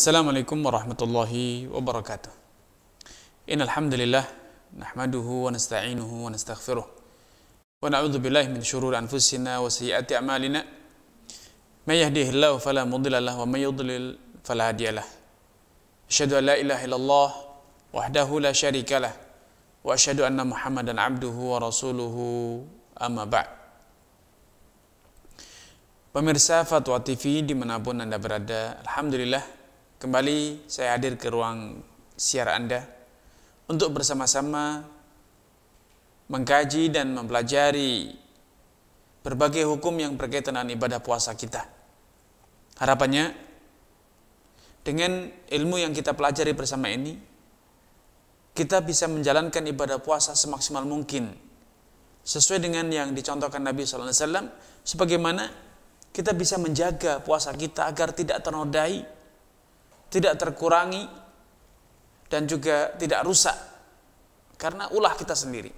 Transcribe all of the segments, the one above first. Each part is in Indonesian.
السلام عليكم ورحمة الله وبركاته إن الحمد لله نحمده ونستعينه ونستغفره ونعوذ بالله من شرور أنفسنا وسيئات أعمالنا من يهديه الله فلا مضل له ومن يضلل فلا هادي له أشهد أن لا إله إلا الله وحده لا شريك له وأشهد أن محمدا عبده ورسوله أما بعد Pemirsa Fatwa TV dimanapun Anda berada, Alhamdulillah Kembali saya hadir ke ruang siar Anda untuk bersama-sama mengkaji dan mempelajari berbagai hukum yang berkaitan dengan ibadah puasa kita. Harapannya dengan ilmu yang kita pelajari bersama ini kita bisa menjalankan ibadah puasa semaksimal mungkin sesuai dengan yang dicontohkan Nabi Sallallahu Alaihi Wasallam sebagaimana kita bisa menjaga puasa kita agar tidak ternodai tidak terkurangi dan juga tidak rusak karena ulah kita sendiri.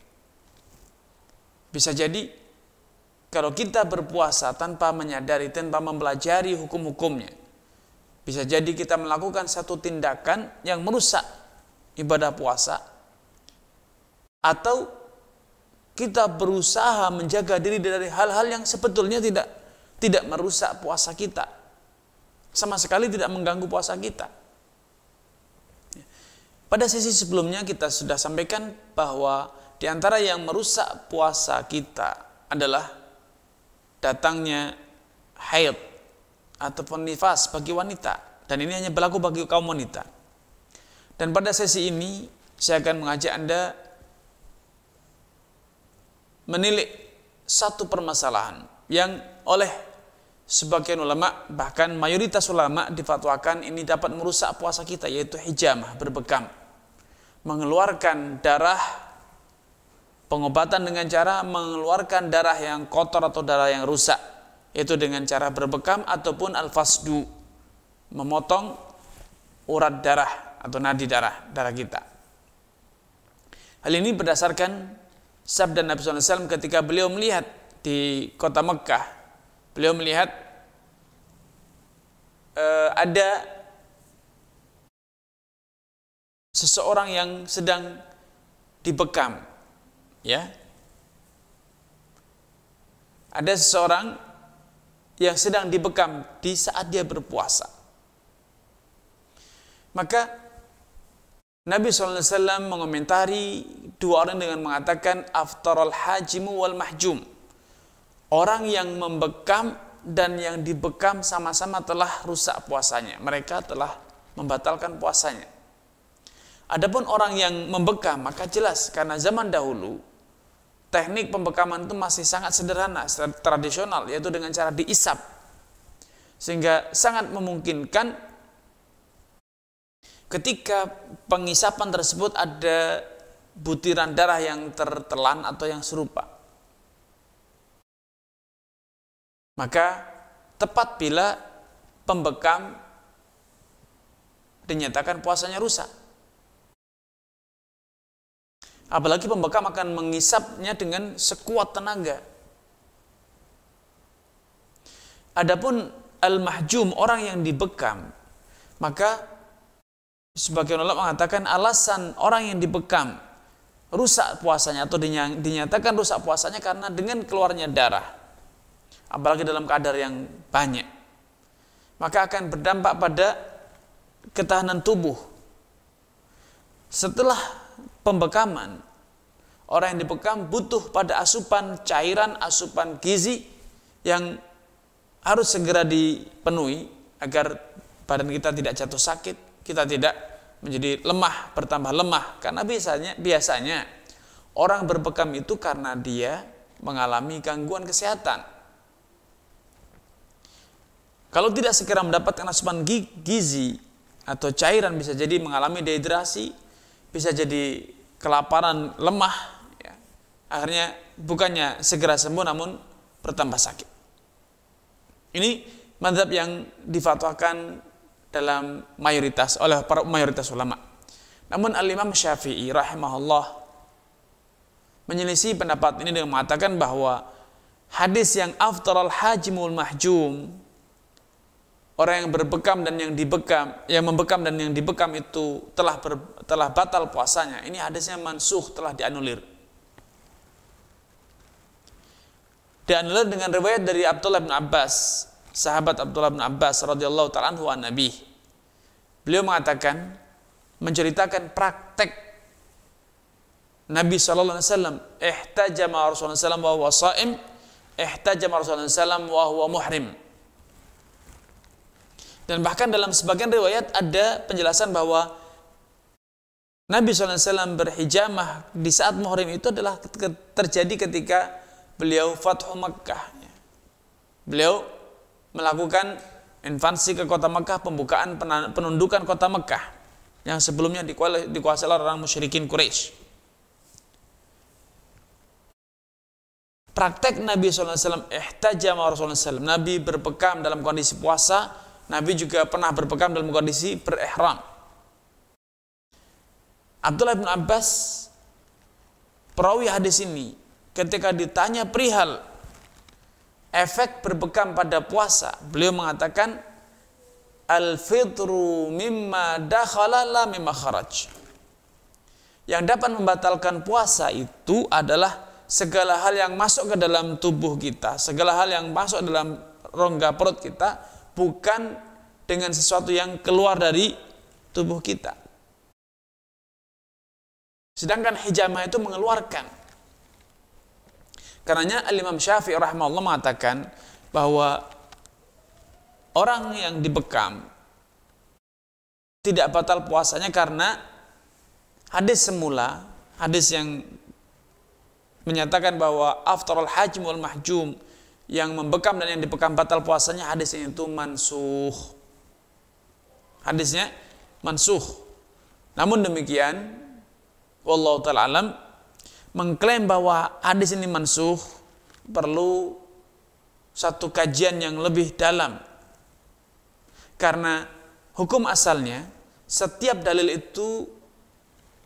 Bisa jadi kalau kita berpuasa tanpa menyadari, tanpa mempelajari hukum-hukumnya, bisa jadi kita melakukan satu tindakan yang merusak ibadah puasa atau kita berusaha menjaga diri dari hal-hal yang sebetulnya tidak tidak merusak puasa kita sama sekali tidak mengganggu puasa kita. Pada sesi sebelumnya kita sudah sampaikan bahwa di antara yang merusak puasa kita adalah datangnya haid ataupun nifas bagi wanita dan ini hanya berlaku bagi kaum wanita. Dan pada sesi ini saya akan mengajak Anda menilik satu permasalahan yang oleh Sebagian ulama, bahkan mayoritas ulama difatwakan ini dapat merusak puasa kita, yaitu hijamah, berbekam. Mengeluarkan darah, pengobatan dengan cara mengeluarkan darah yang kotor atau darah yang rusak. Yaitu dengan cara berbekam ataupun al-fasdu, memotong urat darah atau nadi darah, darah kita. Hal ini berdasarkan sabda Nabi SAW ketika beliau melihat di kota Mekah Beliau melihat uh, ada seseorang yang sedang dibekam, ya. Ada seseorang yang sedang dibekam di saat dia berpuasa. Maka Nabi SAW mengomentari dua orang dengan mengatakan al hajimu wal mahjum. Orang yang membekam dan yang dibekam sama-sama telah rusak puasanya. Mereka telah membatalkan puasanya. Adapun orang yang membekam, maka jelas karena zaman dahulu teknik pembekaman itu masih sangat sederhana, tradisional, yaitu dengan cara diisap. Sehingga sangat memungkinkan ketika pengisapan tersebut ada butiran darah yang tertelan atau yang serupa. Maka tepat bila pembekam dinyatakan puasanya rusak. Apalagi pembekam akan mengisapnya dengan sekuat tenaga. Adapun al-mahjum orang yang dibekam, maka sebagian ulama mengatakan alasan orang yang dibekam rusak puasanya atau dinyatakan rusak puasanya karena dengan keluarnya darah apalagi dalam kadar yang banyak maka akan berdampak pada ketahanan tubuh setelah pembekaman orang yang dibekam butuh pada asupan cairan asupan gizi yang harus segera dipenuhi agar badan kita tidak jatuh sakit kita tidak menjadi lemah bertambah lemah karena biasanya biasanya orang berbekam itu karena dia mengalami gangguan kesehatan kalau tidak segera mendapatkan asupan gizi atau cairan bisa jadi mengalami dehidrasi, bisa jadi kelaparan, lemah. Ya. Akhirnya bukannya segera sembuh namun bertambah sakit. Ini mazhab yang difatwakan dalam mayoritas oleh para mayoritas ulama. Namun Al-Imam Syafi'i rahimahullah menyelisih pendapat ini dengan mengatakan bahwa hadis yang aftaral hajimul mahjum orang yang berbekam dan yang dibekam, yang membekam dan yang dibekam itu telah ber, telah batal puasanya. Ini hadisnya mansuh telah dianulir. Dianulir dengan riwayat dari Abdullah bin Abbas, sahabat Abdullah bin Abbas radhiyallahu taala anhu an Nabi. Beliau mengatakan menceritakan praktek Nabi sallallahu alaihi wasallam ihtajama Rasulullah sallallahu alaihi wasallam wa saim ihtajama Rasulullah sallallahu alaihi wasallam wa muhrim dan bahkan dalam sebagian riwayat ada penjelasan bahwa Nabi SAW berhijamah di saat muhrim itu adalah terjadi ketika beliau Fathu Mekah. Beliau melakukan invasi ke kota Mekah, pembukaan penundukan kota Mekah yang sebelumnya dikuasai oleh orang musyrikin Quraisy. Praktek Nabi SAW, ihtajama Rasulullah SAW, Nabi berpekam dalam kondisi puasa, Nabi juga pernah berpegang dalam kondisi berihram. Abdullah bin Abbas perawi hadis ini ketika ditanya perihal efek berbekam pada puasa, beliau mengatakan al fitru mimma dakhala la mimma kharaj. Yang dapat membatalkan puasa itu adalah segala hal yang masuk ke dalam tubuh kita, segala hal yang masuk dalam rongga perut kita bukan dengan sesuatu yang keluar dari tubuh kita. Sedangkan hijama itu mengeluarkan. Karenanya Al-Imam Syafi'i rahimahullah mengatakan bahwa orang yang dibekam tidak batal puasanya karena hadis semula, hadis yang menyatakan bahwa aftarul hajm wal mahjum yang membekam dan yang dipekam batal puasanya hadisnya itu mansuh. Hadisnya mansuh. Namun demikian, wallahu taala alam mengklaim bahwa hadis ini mansuh perlu satu kajian yang lebih dalam. Karena hukum asalnya setiap dalil itu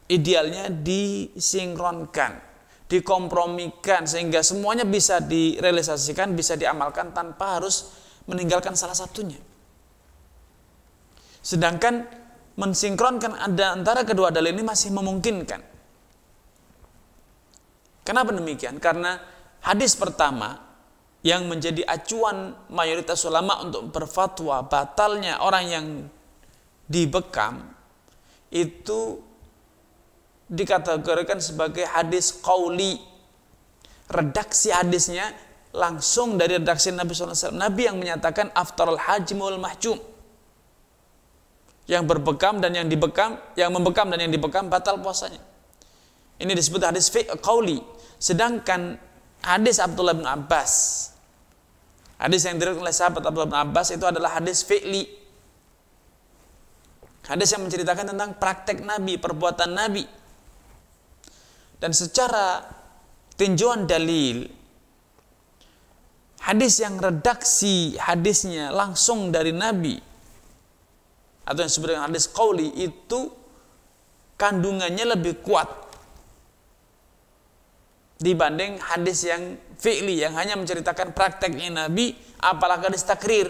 idealnya disinkronkan dikompromikan sehingga semuanya bisa direalisasikan, bisa diamalkan tanpa harus meninggalkan salah satunya. Sedangkan mensinkronkan ada antara kedua dalil ini masih memungkinkan. Kenapa demikian? Karena hadis pertama yang menjadi acuan mayoritas ulama untuk berfatwa batalnya orang yang dibekam itu dikategorikan sebagai hadis qauli. Redaksi hadisnya langsung dari redaksi Nabi SAW. Nabi yang menyatakan aftarul hajmul mahjum. Yang berbekam dan yang dibekam, yang membekam dan yang dibekam batal puasanya. Ini disebut hadis qauli. Sedangkan hadis Abdullah bin Abbas Hadis yang diriwayatkan oleh sahabat Abdullah bin Abbas itu adalah hadis fi'li. Hadis yang menceritakan tentang praktek Nabi, perbuatan Nabi. Dan secara tinjauan dalil, hadis yang redaksi hadisnya langsung dari Nabi atau yang disebut dengan hadis qauli itu kandungannya lebih kuat dibanding hadis yang fi'li yang hanya menceritakan prakteknya Nabi apalagi hadis takrir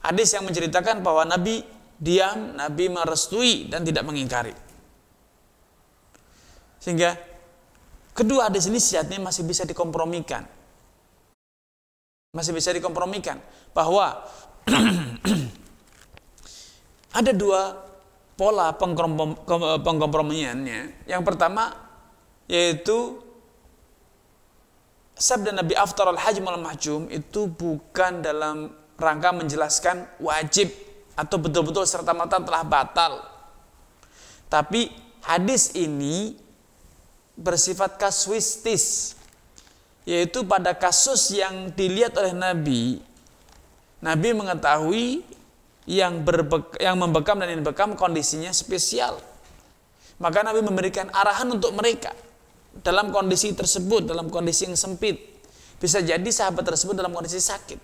hadis yang menceritakan bahwa Nabi diam, Nabi merestui dan tidak mengingkari sehingga Kedua, di sini sejatinya masih bisa dikompromikan. Masih bisa dikompromikan. Bahwa ada dua pola pengkompromiannya. Yang pertama yaitu sabda Nabi Aftar al-Hajim al-Mahjum itu bukan dalam rangka menjelaskan wajib atau betul-betul serta-merta telah batal. Tapi hadis ini bersifat kasuistis yaitu pada kasus yang dilihat oleh Nabi Nabi mengetahui yang berbek, yang membekam dan yang bekam kondisinya spesial maka Nabi memberikan arahan untuk mereka dalam kondisi tersebut dalam kondisi yang sempit bisa jadi sahabat tersebut dalam kondisi sakit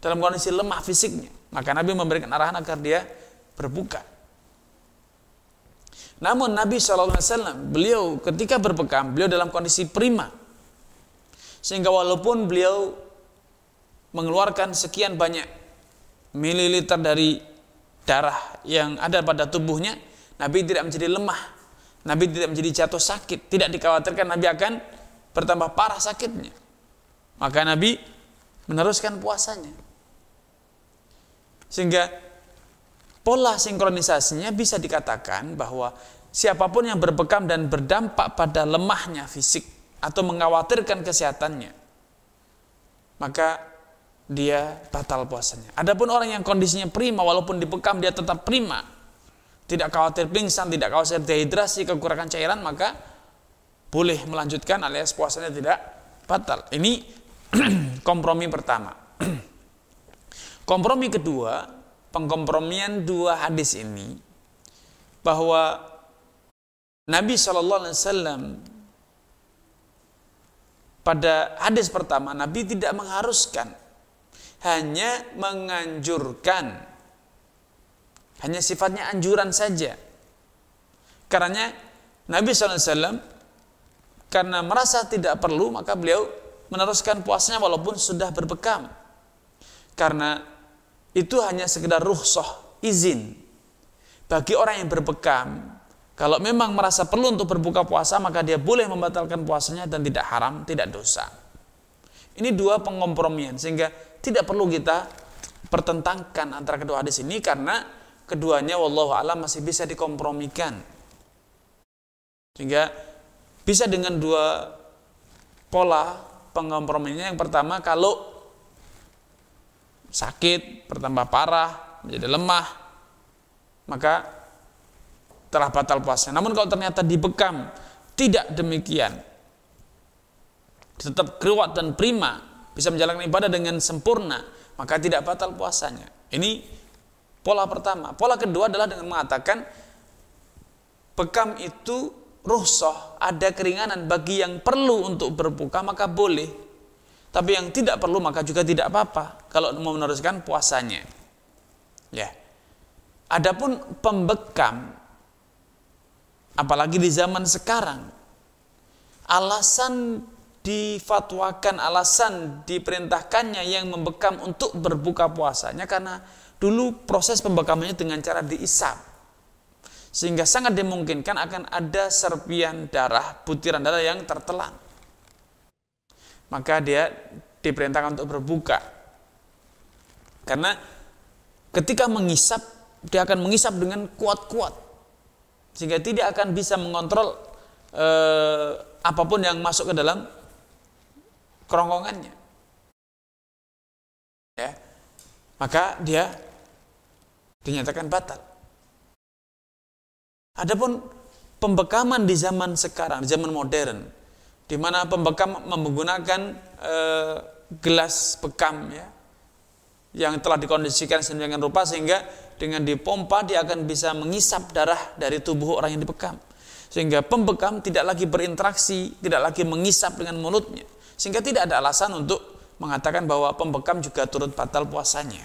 dalam kondisi lemah fisiknya maka Nabi memberikan arahan agar dia berbuka namun Nabi SAW, beliau ketika berbekam, beliau dalam kondisi prima. Sehingga walaupun beliau mengeluarkan sekian banyak mililiter dari darah yang ada pada tubuhnya, Nabi tidak menjadi lemah. Nabi tidak menjadi jatuh sakit. Tidak dikhawatirkan Nabi akan bertambah parah sakitnya. Maka Nabi meneruskan puasanya. Sehingga pola sinkronisasinya bisa dikatakan bahwa siapapun yang berbekam dan berdampak pada lemahnya fisik atau mengkhawatirkan kesehatannya, maka dia batal puasanya. Adapun orang yang kondisinya prima, walaupun dibekam dia tetap prima, tidak khawatir pingsan, tidak khawatir dehidrasi, kekurangan cairan, maka boleh melanjutkan alias puasanya tidak batal. Ini kompromi pertama. kompromi kedua, pengkompromian dua hadis ini bahwa Nabi Shallallahu Alaihi Wasallam pada hadis pertama Nabi tidak mengharuskan hanya menganjurkan hanya sifatnya anjuran saja karenanya Nabi Shallallahu Alaihi Wasallam karena merasa tidak perlu maka beliau meneruskan puasanya walaupun sudah berbekam karena itu hanya sekedar ruhsoh, izin. Bagi orang yang berbekam, kalau memang merasa perlu untuk berbuka puasa, maka dia boleh membatalkan puasanya dan tidak haram, tidak dosa. Ini dua pengompromian, sehingga tidak perlu kita pertentangkan antara kedua hadis ini karena keduanya wallahu alam masih bisa dikompromikan. Sehingga bisa dengan dua pola pengompromiannya. Yang pertama, kalau sakit, bertambah parah, menjadi lemah, maka telah batal puasanya. Namun kalau ternyata dibekam, tidak demikian. Tetap kuat dan prima, bisa menjalankan ibadah dengan sempurna, maka tidak batal puasanya. Ini pola pertama. Pola kedua adalah dengan mengatakan bekam itu ruhsoh, ada keringanan bagi yang perlu untuk berbuka maka boleh tapi yang tidak perlu maka juga tidak apa-apa kalau mau meneruskan puasanya. Ya. Adapun pembekam apalagi di zaman sekarang alasan difatwakan alasan diperintahkannya yang membekam untuk berbuka puasanya karena dulu proses pembekamannya dengan cara diisap sehingga sangat dimungkinkan akan ada serpian darah butiran darah yang tertelan maka dia diperintahkan untuk berbuka. Karena ketika mengisap, dia akan mengisap dengan kuat-kuat. Sehingga tidak akan bisa mengontrol eh, apapun yang masuk ke dalam kerongkongannya. Ya. Maka dia dinyatakan batal. Adapun pembekaman di zaman sekarang, di zaman modern, di mana pembekam menggunakan e, gelas bekam ya yang telah dikondisikan sedemikian rupa sehingga dengan dipompa dia akan bisa mengisap darah dari tubuh orang yang dibekam sehingga pembekam tidak lagi berinteraksi tidak lagi mengisap dengan mulutnya sehingga tidak ada alasan untuk mengatakan bahwa pembekam juga turut batal puasanya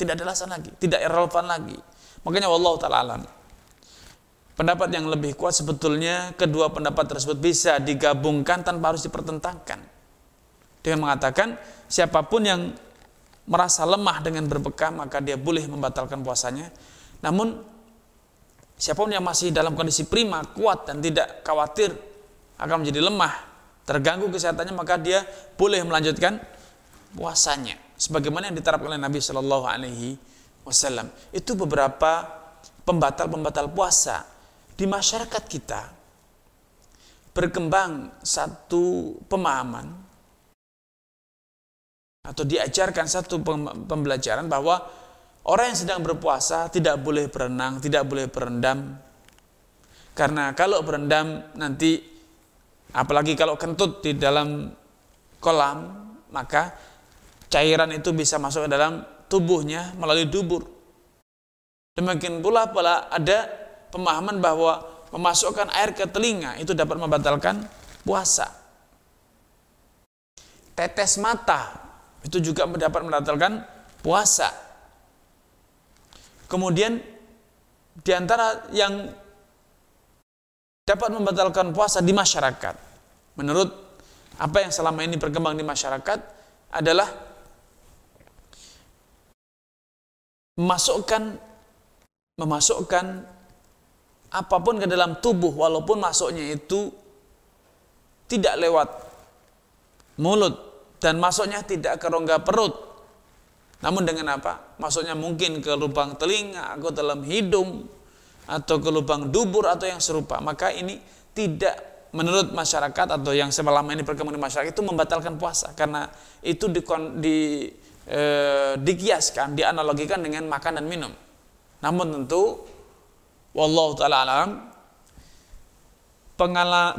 tidak ada alasan lagi tidak relevan lagi makanya Allah taala alam Pendapat yang lebih kuat sebetulnya kedua pendapat tersebut bisa digabungkan tanpa harus dipertentangkan. Dengan mengatakan siapapun yang merasa lemah dengan berbekam maka dia boleh membatalkan puasanya. Namun siapapun yang masih dalam kondisi prima, kuat dan tidak khawatir akan menjadi lemah, terganggu kesehatannya maka dia boleh melanjutkan puasanya. Sebagaimana yang diterapkan oleh Nabi Shallallahu Alaihi Wasallam. Itu beberapa pembatal-pembatal puasa di masyarakat kita berkembang satu pemahaman atau diajarkan satu pembelajaran bahwa orang yang sedang berpuasa tidak boleh berenang, tidak boleh berendam. Karena kalau berendam nanti apalagi kalau kentut di dalam kolam, maka cairan itu bisa masuk ke dalam tubuhnya melalui dubur. Demikian pula pula ada pemahaman bahwa memasukkan air ke telinga itu dapat membatalkan puasa. Tetes mata itu juga dapat membatalkan puasa. Kemudian di antara yang dapat membatalkan puasa di masyarakat menurut apa yang selama ini berkembang di masyarakat adalah memasukkan memasukkan apapun ke dalam tubuh walaupun masuknya itu tidak lewat mulut dan masuknya tidak ke rongga perut. Namun dengan apa? Masuknya mungkin ke lubang telinga atau dalam hidung atau ke lubang dubur atau yang serupa. Maka ini tidak menurut masyarakat atau yang selama ini perkembangan masyarakat itu membatalkan puasa karena itu di, di eh, e, dikiaskan, dianalogikan dengan makan dan minum. Namun tentu Wallahu taala alam.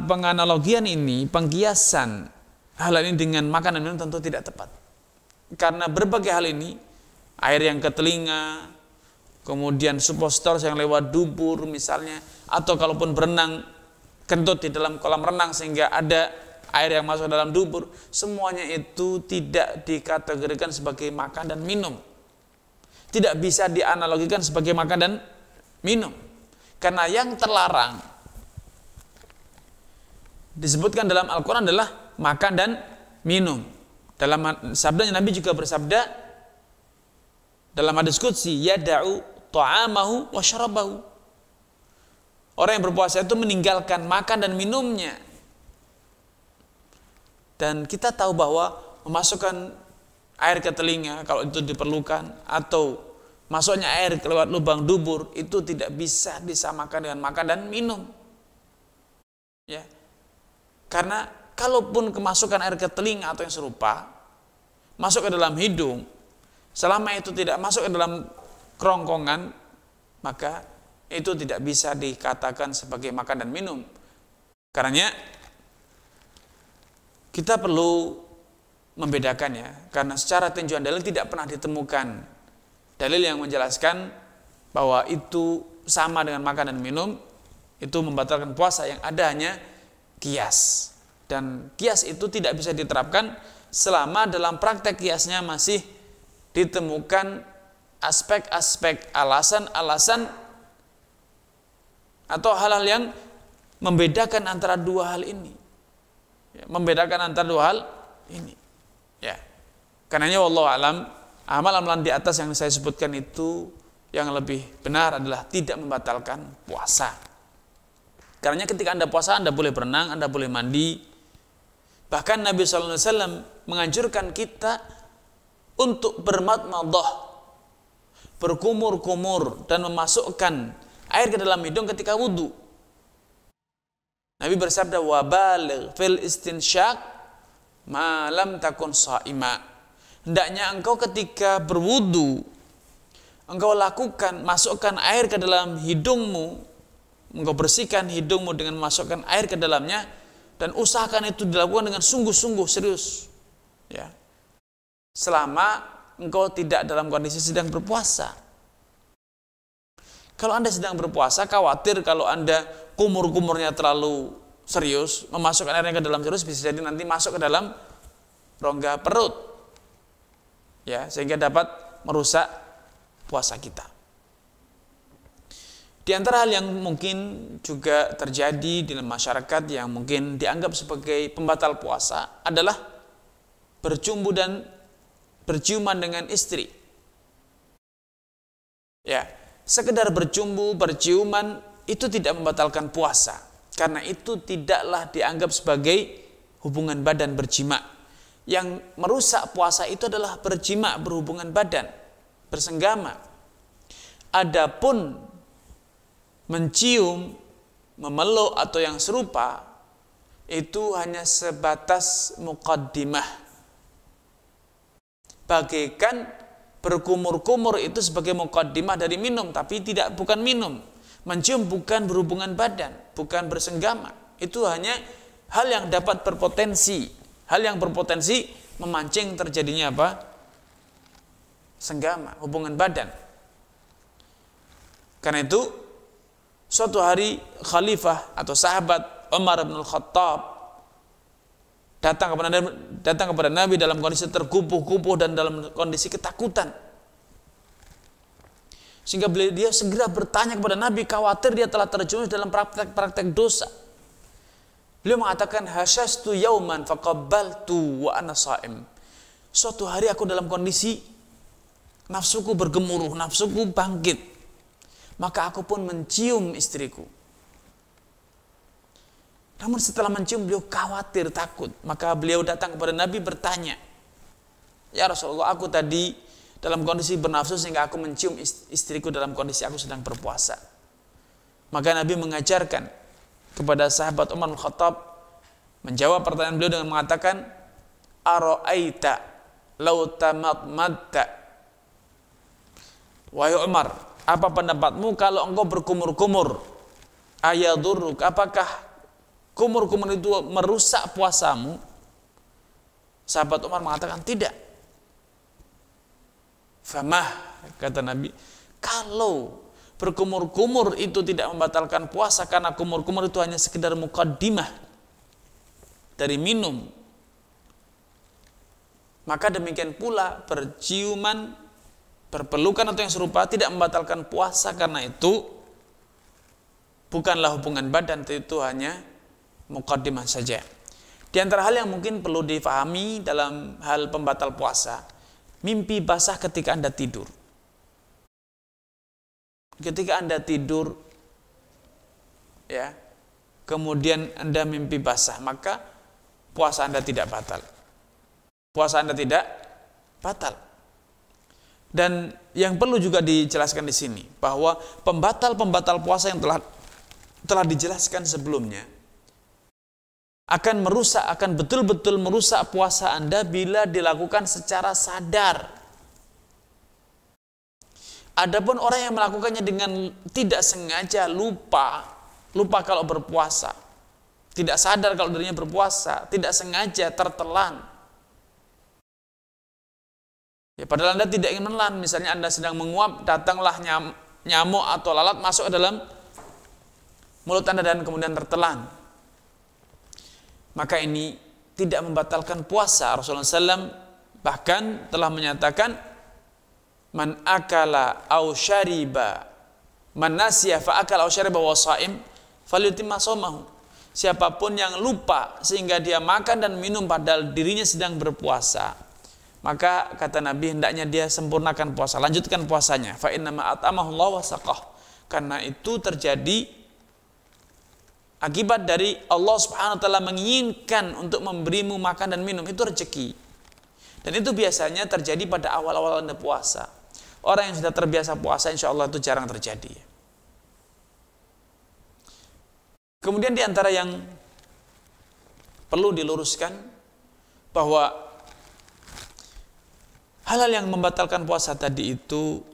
Penganalogian ini, penggiasan hal ini dengan makanan minum tentu tidak tepat. Karena berbagai hal ini, air yang ke telinga, kemudian suppositors yang lewat dubur misalnya, atau kalaupun berenang kentut di dalam kolam renang sehingga ada air yang masuk dalam dubur, semuanya itu tidak dikategorikan sebagai makan dan minum. Tidak bisa dianalogikan sebagai makan dan minum. Karena yang terlarang disebutkan dalam Al-Quran adalah makan dan minum. Dalam sabda Nabi juga bersabda dalam hadis qudsi yada'u ta'amahu wa syarabahu. Orang yang berpuasa itu meninggalkan makan dan minumnya. Dan kita tahu bahwa memasukkan air ke telinga kalau itu diperlukan atau Masuknya air lewat lubang dubur itu tidak bisa disamakan dengan makan dan minum. Ya. Karena kalaupun kemasukan air ke telinga atau yang serupa, masuk ke dalam hidung, selama itu tidak masuk ke dalam kerongkongan, maka itu tidak bisa dikatakan sebagai makan dan minum. Karena kita perlu membedakannya karena secara tinjauan dalil tidak pernah ditemukan dalil yang menjelaskan bahwa itu sama dengan makan dan minum itu membatalkan puasa yang ada hanya kias dan kias itu tidak bisa diterapkan selama dalam praktek kiasnya masih ditemukan aspek-aspek alasan-alasan atau hal-hal yang membedakan antara dua hal ini ya, membedakan antara dua hal ini ya karenanya wallahu alam Amalan-amalan di atas yang saya sebutkan itu yang lebih benar adalah tidak membatalkan puasa. Karena ketika Anda puasa, Anda boleh berenang, Anda boleh mandi. Bahkan Nabi SAW menganjurkan kita untuk bermatmadah, berkumur-kumur dan memasukkan air ke dalam hidung ketika wudhu. Nabi bersabda, wabal fil istinsyak malam takun sa'ima hendaknya engkau ketika berwudu engkau lakukan masukkan air ke dalam hidungmu engkau bersihkan hidungmu dengan masukkan air ke dalamnya dan usahakan itu dilakukan dengan sungguh-sungguh serius ya selama engkau tidak dalam kondisi sedang berpuasa kalau anda sedang berpuasa khawatir kalau anda kumur-kumurnya terlalu serius memasukkan airnya ke dalam serius bisa jadi nanti masuk ke dalam rongga perut ya sehingga dapat merusak puasa kita. Di antara hal yang mungkin juga terjadi di masyarakat yang mungkin dianggap sebagai pembatal puasa adalah bercumbu dan berciuman dengan istri. Ya, sekedar bercumbu, berciuman itu tidak membatalkan puasa karena itu tidaklah dianggap sebagai hubungan badan berjima yang merusak puasa itu adalah berjima, berhubungan badan, bersenggama. Adapun mencium, memeluk atau yang serupa itu hanya sebatas mukaddimah. Bagaikan berkumur-kumur itu sebagai mukaddimah dari minum, tapi tidak bukan minum. Mencium bukan berhubungan badan, bukan bersenggama. Itu hanya hal yang dapat berpotensi Hal yang berpotensi memancing terjadinya apa? Senggama, hubungan badan. Karena itu, suatu hari khalifah atau sahabat Umar bin Khattab datang kepada Nabi, datang kepada Nabi dalam kondisi terkupuh-kupuh dan dalam kondisi ketakutan. Sehingga beliau dia segera bertanya kepada Nabi, khawatir dia telah terjerumus dalam praktek-praktek dosa. Beliau mengatakan hasyastu yauman faqabbaltu wa ana saim. Suatu hari aku dalam kondisi nafsuku bergemuruh, nafsuku bangkit. Maka aku pun mencium istriku. Namun setelah mencium beliau khawatir, takut. Maka beliau datang kepada Nabi bertanya, Ya Rasulullah, aku tadi dalam kondisi bernafsu sehingga aku mencium istriku dalam kondisi aku sedang berpuasa. Maka Nabi mengajarkan, kepada sahabat Umar bin Khattab menjawab pertanyaan beliau dengan mengatakan Aro'aita lau tamatmatta Wahai Umar, apa pendapatmu kalau engkau berkumur-kumur? Ayadurruk, apakah kumur-kumur itu merusak puasamu? Sahabat Umar mengatakan tidak. Famah, kata Nabi, kalau berkumur-kumur itu tidak membatalkan puasa karena kumur-kumur itu hanya sekedar mukaddimah dari minum. Maka demikian pula berciuman, berpelukan atau yang serupa tidak membatalkan puasa karena itu bukanlah hubungan badan itu hanya mukaddimah saja. Di antara hal yang mungkin perlu difahami dalam hal pembatal puasa, mimpi basah ketika Anda tidur Ketika Anda tidur, ya, kemudian Anda mimpi basah, maka puasa Anda tidak batal. Puasa Anda tidak batal. Dan yang perlu juga dijelaskan di sini bahwa pembatal-pembatal puasa yang telah telah dijelaskan sebelumnya akan merusak, akan betul-betul merusak puasa Anda bila dilakukan secara sadar. Adapun orang yang melakukannya dengan tidak sengaja lupa, lupa kalau berpuasa, tidak sadar kalau dirinya berpuasa, tidak sengaja tertelan. Ya, padahal Anda tidak ingin menelan, misalnya Anda sedang menguap, datanglah nyam, nyamuk atau lalat masuk ke dalam mulut Anda dan kemudian tertelan. Maka ini tidak membatalkan puasa Rasulullah SAW bahkan telah menyatakan man akala au syariba man nasiya fa akala au syariba wa saim falyutimma somahu siapapun yang lupa sehingga dia makan dan minum padahal dirinya sedang berpuasa maka kata Nabi hendaknya dia sempurnakan puasa lanjutkan puasanya fa inna wa saqah karena itu terjadi akibat dari Allah Subhanahu wa taala menginginkan untuk memberimu makan dan minum itu rezeki dan itu biasanya terjadi pada awal-awal Anda puasa Orang yang sudah terbiasa puasa insya Allah itu jarang terjadi. Kemudian diantara yang perlu diluruskan bahwa hal-hal yang membatalkan puasa tadi itu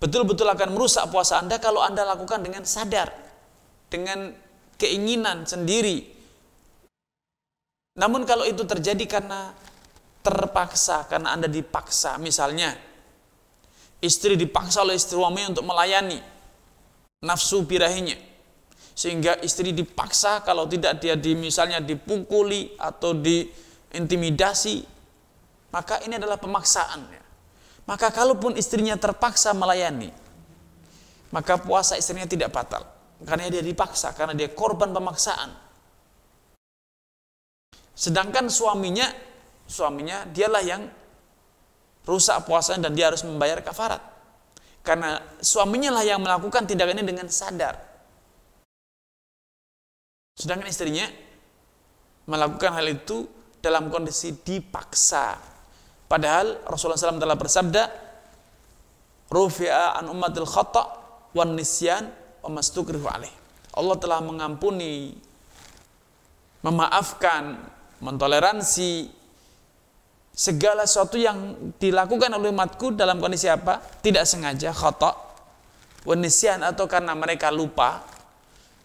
betul-betul akan merusak puasa Anda kalau Anda lakukan dengan sadar, dengan keinginan sendiri. Namun kalau itu terjadi karena terpaksa karena Anda dipaksa. Misalnya, istri dipaksa oleh istri suami untuk melayani nafsu birahinya. Sehingga istri dipaksa kalau tidak dia di, misalnya dipukuli atau diintimidasi, maka ini adalah pemaksaan. Maka kalaupun istrinya terpaksa melayani, maka puasa istrinya tidak batal. Karena dia dipaksa, karena dia korban pemaksaan. Sedangkan suaminya suaminya, dialah yang rusak puasanya dan dia harus membayar kafarat. Karena suaminya lah yang melakukan tindakannya dengan sadar. Sedangkan istrinya melakukan hal itu dalam kondisi dipaksa. Padahal Rasulullah SAW telah bersabda, Rufi'a an ummatil khata wan nisyan wa mastukrihu alaih. Allah telah mengampuni, memaafkan, mentoleransi segala sesuatu yang dilakukan oleh umatku dalam kondisi apa? Tidak sengaja, khotok, wenisian atau karena mereka lupa,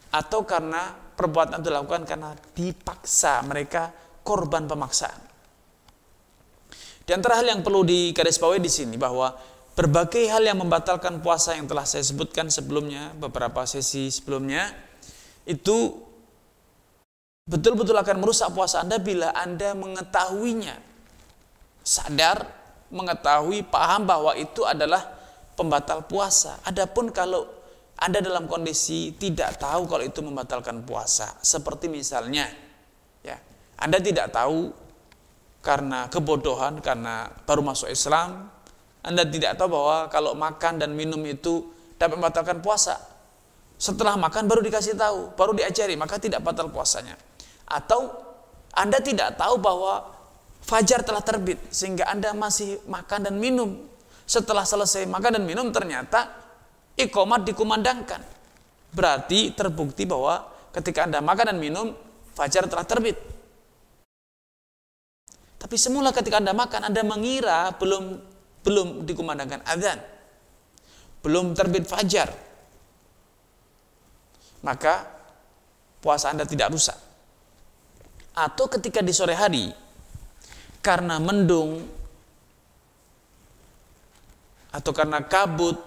atau karena perbuatan itu dilakukan karena dipaksa mereka korban pemaksaan. Di antara hal yang perlu digarisbawahi di sini bahwa berbagai hal yang membatalkan puasa yang telah saya sebutkan sebelumnya, beberapa sesi sebelumnya, itu betul-betul akan merusak puasa Anda bila Anda mengetahuinya sadar, mengetahui, paham bahwa itu adalah pembatal puasa. Adapun kalau Anda dalam kondisi tidak tahu kalau itu membatalkan puasa, seperti misalnya ya, Anda tidak tahu karena kebodohan karena baru masuk Islam, Anda tidak tahu bahwa kalau makan dan minum itu dapat membatalkan puasa. Setelah makan baru dikasih tahu, baru diajari, maka tidak batal puasanya. Atau Anda tidak tahu bahwa fajar telah terbit sehingga Anda masih makan dan minum. Setelah selesai makan dan minum ternyata ikomat dikumandangkan. Berarti terbukti bahwa ketika Anda makan dan minum fajar telah terbit. Tapi semula ketika Anda makan Anda mengira belum belum dikumandangkan azan. Belum terbit fajar. Maka puasa Anda tidak rusak. Atau ketika di sore hari karena mendung atau karena kabut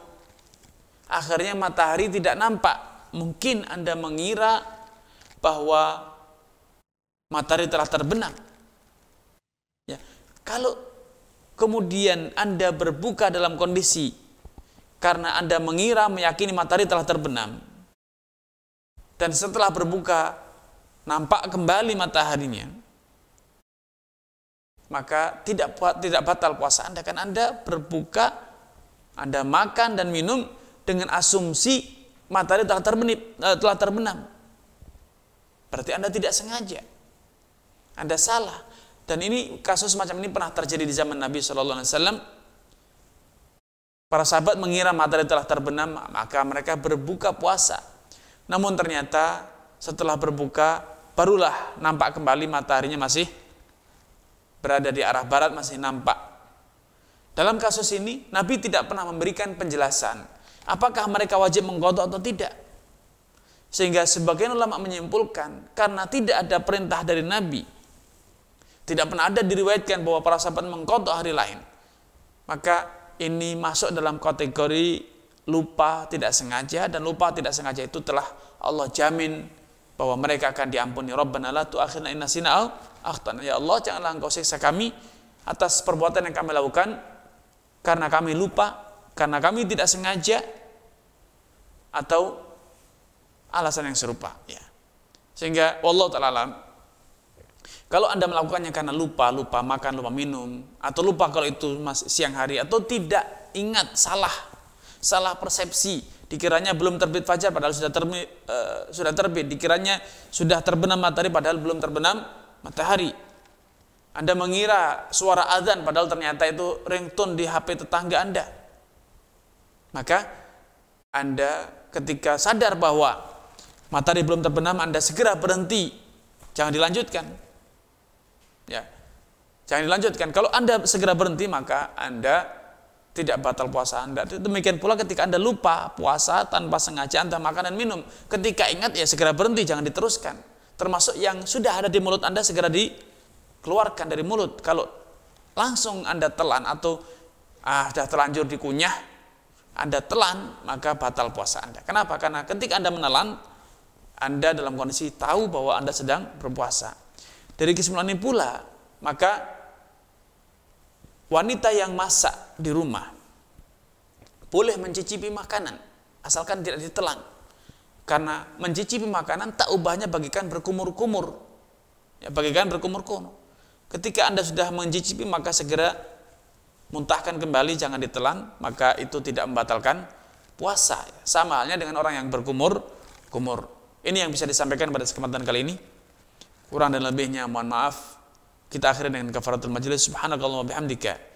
akhirnya matahari tidak nampak. Mungkin Anda mengira bahwa matahari telah terbenam. Ya, kalau kemudian Anda berbuka dalam kondisi karena Anda mengira meyakini matahari telah terbenam dan setelah berbuka nampak kembali mataharinya maka tidak tidak batal puasa Anda kan Anda berbuka, Anda makan dan minum dengan asumsi matahari telah eh, telah terbenam. Berarti Anda tidak sengaja. Anda salah. Dan ini kasus macam ini pernah terjadi di zaman Nabi Shallallahu Alaihi Wasallam. Para sahabat mengira matahari telah terbenam, maka mereka berbuka puasa. Namun ternyata setelah berbuka, barulah nampak kembali mataharinya masih berada di arah barat masih nampak. Dalam kasus ini, Nabi tidak pernah memberikan penjelasan apakah mereka wajib menggodok atau tidak. Sehingga sebagian ulama menyimpulkan karena tidak ada perintah dari Nabi, tidak pernah ada diriwayatkan bahwa para sahabat menggodok hari lain. Maka ini masuk dalam kategori lupa tidak sengaja dan lupa tidak sengaja itu telah Allah jamin bahwa mereka akan diampuni. Rabbana la tu'akhirna inna sina'au akhtana. Ya Allah, janganlah engkau siksa kami atas perbuatan yang kami lakukan karena kami lupa, karena kami tidak sengaja atau alasan yang serupa, ya. Sehingga Allah taala alam, kalau Anda melakukannya karena lupa, lupa makan, lupa minum, atau lupa kalau itu masih siang hari atau tidak ingat salah, salah persepsi, dikiranya belum terbit fajar padahal sudah terbit, uh, eh, sudah terbit, dikiranya sudah terbenam matahari padahal belum terbenam matahari. Anda mengira suara azan padahal ternyata itu ringtone di HP tetangga Anda. Maka Anda ketika sadar bahwa matahari belum terbenam Anda segera berhenti. Jangan dilanjutkan. Ya. Jangan dilanjutkan. Kalau Anda segera berhenti maka Anda tidak batal puasa Anda. Demikian pula ketika Anda lupa puasa tanpa sengaja Anda makan dan minum. Ketika ingat ya segera berhenti, jangan diteruskan. Termasuk yang sudah ada di mulut Anda segera dikeluarkan dari mulut. Kalau langsung Anda telan atau ah, sudah terlanjur dikunyah, Anda telan, maka batal puasa Anda. Kenapa? Karena ketika Anda menelan, Anda dalam kondisi tahu bahwa Anda sedang berpuasa. Dari kesimpulan ini pula, maka wanita yang masak di rumah. Boleh mencicipi makanan, asalkan tidak ditelan. Karena mencicipi makanan tak ubahnya bagikan berkumur-kumur. Ya, bagikan berkumur-kumur. Ketika Anda sudah mencicipi maka segera muntahkan kembali, jangan ditelan, maka itu tidak membatalkan puasa. Sama halnya dengan orang yang berkumur, kumur. Ini yang bisa disampaikan pada kesempatan kali ini. Kurang dan lebihnya mohon maaf. Kita akhiri dengan kafaratul majelis. Subhanakallah wa bihamdika.